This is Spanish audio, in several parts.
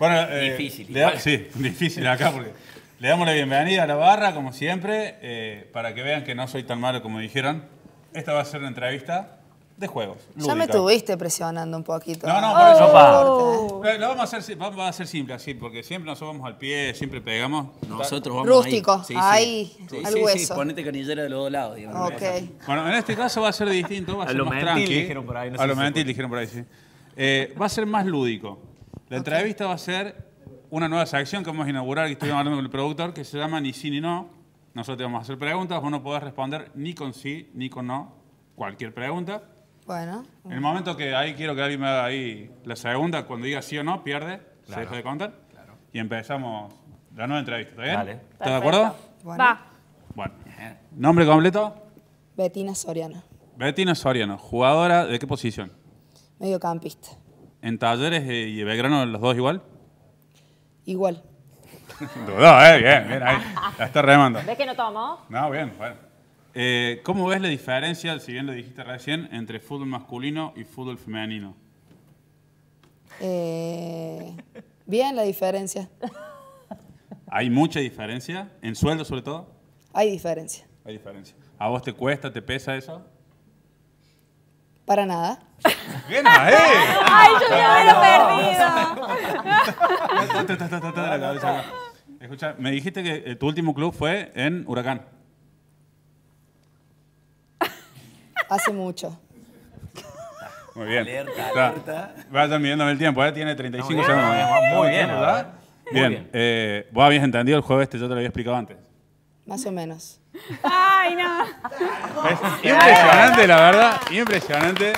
Bueno, eh, difícil. sí, difícil acá porque le damos la bienvenida a la barra, como siempre, eh, para que vean que no soy tan malo como dijeron. Esta va a ser una entrevista de juegos. Ya me tuviste presionando un poquito. No, no, ah, por eso. va. Lo vamos a, hacer, vamos a hacer simple así, porque siempre nos vamos al pie, siempre pegamos. Nosotros vamos Rústico, ahí, sí, ahí sí. Sí, al hueso. Sí, ponete canillera de los dos lados. Digamos. Okay. Bueno, en este caso va a ser distinto, va a, ser más tranqui. Dijeron por ahí, no a lo dijeron por ahí, sí. Eh, va a ser más lúdico. La entrevista va a ser una nueva sección que vamos a inaugurar, que estoy hablando con el productor, que se llama Ni sí ni no. Nosotros te vamos a hacer preguntas, vos no podés responder ni con sí ni con no, cualquier pregunta. Bueno. En el momento que ahí quiero que alguien me haga ahí la segunda, cuando diga sí o no, pierde, se deja de contar. Y empezamos la nueva entrevista, ¿está bien? Vale. ¿Estás de acuerdo? Va. Bueno. Nombre completo, Betina Soriano, Bettina Soriano, jugadora de qué posición? mediocampista en Talleres eh, y Belgrano los dos igual? Igual. Dudó, eh, bien, bien, ahí. remando. ¿Ves que no tomo? No, bien, bueno. Eh, ¿Cómo ves la diferencia, si bien lo dijiste recién, entre fútbol masculino y fútbol femenino? Eh, bien la diferencia. ¿Hay mucha diferencia? ¿En sueldo sobre todo? Hay diferencia. Hay diferencia. ¿A vos te cuesta, te pesa eso? Para nada. Bien, ahí. Ay, yo ya me lo perdido. Escucha, me dijiste que eh, tu último club fue en Huracán. Hace mucho. Muy bien. Alerta, Vayan midiéndome el tiempo, ¿eh? tiene 35 segundos. Muy bien, ¿verdad? Bien, eh, vos habías entendido el juego este, yo te lo había explicado antes. Más o menos. Ay, no. Impresionante, la verdad. Impresionante.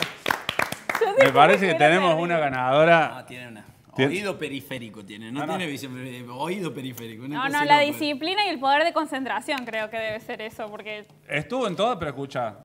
Me parece que tenemos una ganadora. Ah, tiene una. Oído periférico tiene, no, ah, tiene visión. oído periférico. No, no, la disciplina y el poder de concentración creo que debe ser eso, porque... Estuvo en todo, pero escucha,